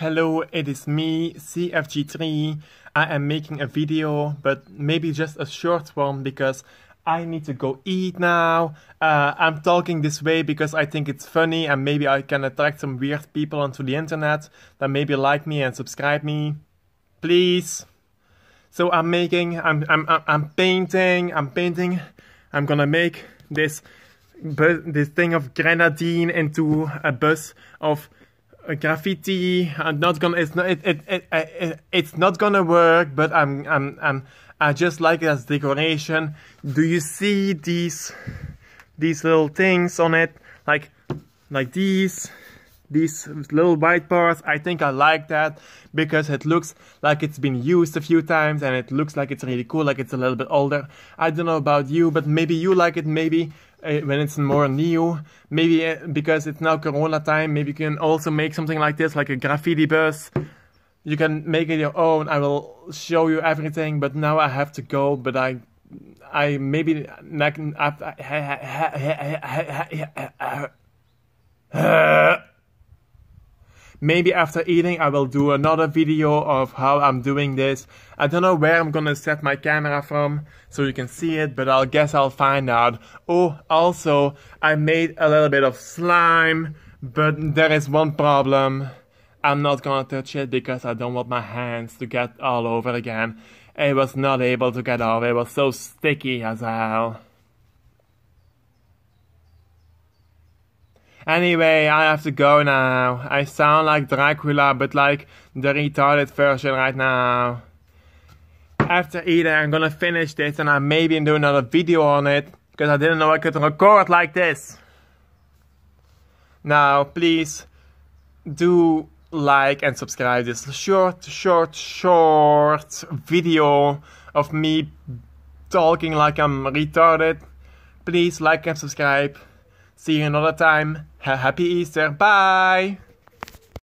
Hello, it is me, CFG3. I am making a video, but maybe just a short one because I need to go eat now. Uh, I'm talking this way because I think it's funny and maybe I can attract some weird people onto the internet that maybe like me and subscribe me. Please. So I'm making, I'm, I'm, I'm painting, I'm painting. I'm gonna make this, this thing of grenadine into a bus of graffiti. I'm not gonna. It's not. It, it, it, it, it's not gonna work. But I'm. I'm. I'm. I just like it as decoration. Do you see these? These little things on it, like, like these, these little white parts. I think I like that because it looks like it's been used a few times and it looks like it's really cool. Like it's a little bit older. I don't know about you, but maybe you like it. Maybe when it's more new. Maybe because it's now Corona time, maybe you can also make something like this, like a graffiti bus. You can make it your own. I will show you everything, but now I have to go. But I, I maybe I, I, I, I Maybe after eating I will do another video of how I'm doing this. I don't know where I'm gonna set my camera from so you can see it, but I'll guess I'll find out. Oh, also, I made a little bit of slime, but there is one problem. I'm not gonna touch it because I don't want my hands to get all over again. It was not able to get off, it was so sticky as hell. Anyway, I have to go now. I sound like Dracula, but like the retarded version right now. After eating, I'm gonna finish this and I maybe do another video on it. Because I didn't know I could record like this. Now, please do like and subscribe this short, short, short video of me talking like I'm retarded. Please like and subscribe. See you another time. Happy Easter. Bye.